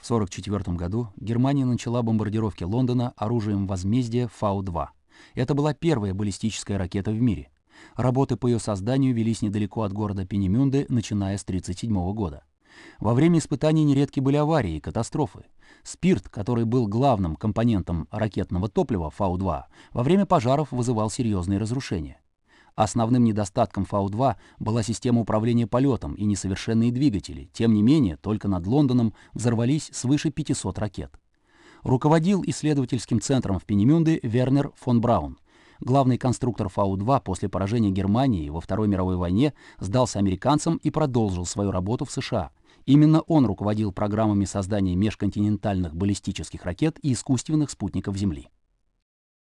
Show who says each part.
Speaker 1: В 1944 году Германия начала бомбардировки Лондона оружием возмездия Фау-2. Это была первая баллистическая ракета в мире. Работы по ее созданию велись недалеко от города Пенемюнде, начиная с 1937 года. Во время испытаний нередки были аварии и катастрофы. Спирт, который был главным компонентом ракетного топлива Фау-2, во время пожаров вызывал серьезные разрушения. Основным недостатком Фау-2 была система управления полетом и несовершенные двигатели. Тем не менее, только над Лондоном взорвались свыше 500 ракет. Руководил исследовательским центром в Пенемюнде Вернер фон Браун. Главный конструктор Фау-2 после поражения Германии во Второй мировой войне сдался американцам и продолжил свою работу в США. Именно он руководил программами создания межконтинентальных баллистических ракет и искусственных спутников Земли.